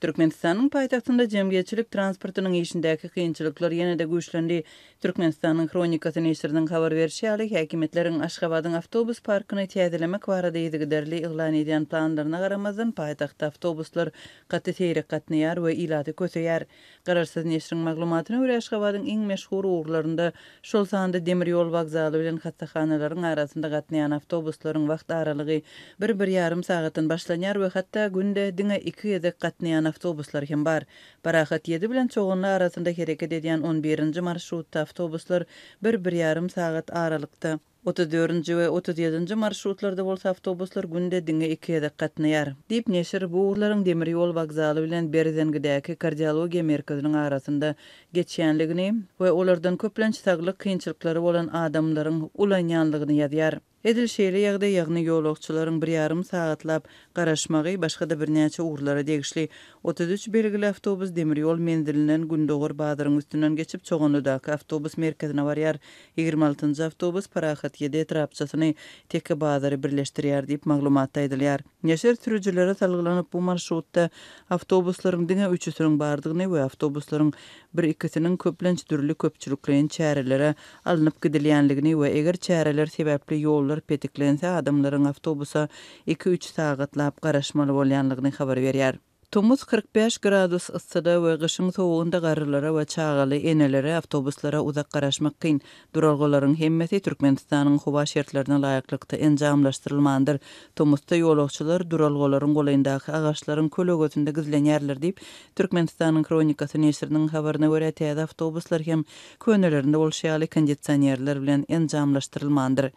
Türkmenistan'ın paytaxtında cemgeçilik transportının işindeki kıyınçılıklar yine de güçlendi. Türkmenistan'ın kronikası neşirden haber verişi ali hakimetlerin Aşkabad'ın avtobus parkını tiyadilemek varada yedi ilan ediyen planlarına garamazın paytaxt avtobuslar katı seyri katını ve ilati kötü yar. Kararsız neşirin maklumatını öre en şol sahanda demir yol vakzalı ölen hastahanaların arasında katnayan avtobusların vaxt aralığı bir bir yarım sağıtın başlanyar ve hatta günde dine iki avtobuslar hem bar. Barahat 7 bilen çoğunlu arasında hareket edýän 11-nji marşrutda avtobuslar bir 1 yarım sagat aralykda. 34-nji we 37-nji marşrutlarda bolsa avtobuslar günde dinge 2 ýerde gatnaýar. Dip neşir bu urlaryň demir ýol wagzaly bilen kardiologiya kardiologiýa merkeziniň arasynda geçýänligini we olardan köplenç saglyk kynçylyklary bolan adamlaryň ulanýanlygyny ýazýar. Edil şeýle ýagdaý ýagny ýolagçylaryň bir ýarym sagatlap garaşmagy başga da bir näçe uğurlara degişli 33 belgili awtobus demir ýol mendilinden Gündogor baýdaryň üstünden geçip çogunda awtobus merkezine barýar 26-njy awtobus parahat ýede etrapçasyny teke baýdary birleşdirýär diýip maglumat taýdylýar. Näşer türüjilere talgylanyp bu marşrutda awtobuslaryň diňe üçüsiniň bardygyny we awtobuslaryň bir ikisiniň köplenç dürli köpçülüklerini çäreler alınıp gidilýänligini we eger çäreler sebäpli ýol ýollar petiklense adamlaryň awtobusa 2-3 sagatlap garaşmaly bolýanlygyny habar berýär. Tumuz 45 gradus ısıda ve gışın soğuğunda garrlara ve çağalı enelere avtobuslara uzak karaşmak kıyın. Duralgoların hemmeti Türkmenistan'ın huva şertlerine layıklıkta en camlaştırılmandır. Tumuzda yolokçular duralgoların kolayındaki ağaçların kölü gözünde gizlen yerler deyip Türkmenistan'ın kronikası neşirinin havarına göre teyze avtobuslar hem könelerinde ol şeyali kondisyonerler bilen en camlaştırılmandır.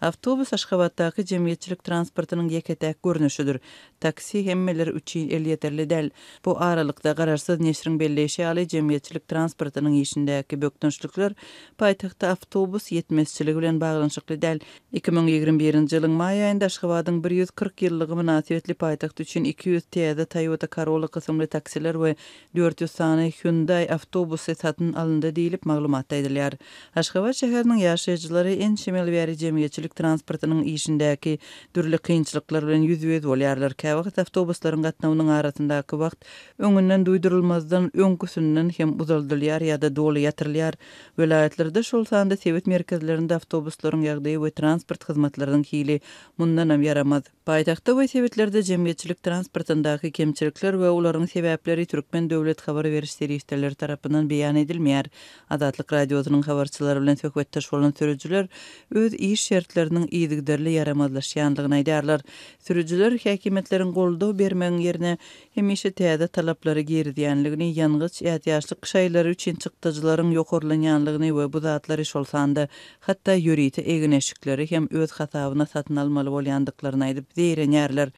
Avtobus aşkabattaki cemiyetçilik transportının yeketek görünüşüdür. Taksi hemmeler 3 yıl ýerli Bu aralykda gararsyz neşrin belleşi ýaly jemgyýetçilik transportynyň işindäki bökdünçlükler paýtagtda awtobus ýetmezçiligi bilen baglanşykly däl. 2021-nji ýylyň maý aýynda Aşgabatyň 140 ýyllygy münasibetli paýtagt üçin 200 täze Toyota Corolla kysymly taksiler we 400 sany Hyundai awtobus satyn alındy diýilip maglumat edilýär. Aşgabat şäheriniň ýaşaýjylary en şemel berýär jemgyýetçilik transportynyň işindäki dürli kynçylyklar bilen ýüz-ýüz bolýarlar. Käwagt awtobuslaryň gatnawynyň ýaşasındaky wagt öňünden duýdurylmazdan öňküsünden hem uzaldylýar ýa-da doly ýatyrylýar. Welaýetlerde şol sanda sewet merkezlerinde awtobuslaryň ýagdaýy we transport hyzmatlarynyň hili mundan hem ýaramaz. Paýtakda we sewetlerde jemgyýetçilik transportyndaky kemçilikler we olaryň sebäpleri türkmen döwlet habar berýiş serwisleri tarapyndan beýan edilmeýär. Adatlyk radiosynyň habarçylary bilen söhbetde şolun töredijiler öz iş şertleriniň ýygdyrly ýaramazlaşýandygyny aýdarlar. Töredijiler häkimetleriň goldaw bermegini ýerine hemişe täze talaplara geri diýenligini, ýangyç ýatýaşlyk şeýleri üçin çykdyjylaryň ýokurlanýanlygyny we bu zatlary şolsandy. Hatda ýüriti egineşikleri hem öz hatawyna satyn almaly bolýandyklaryny aýdyp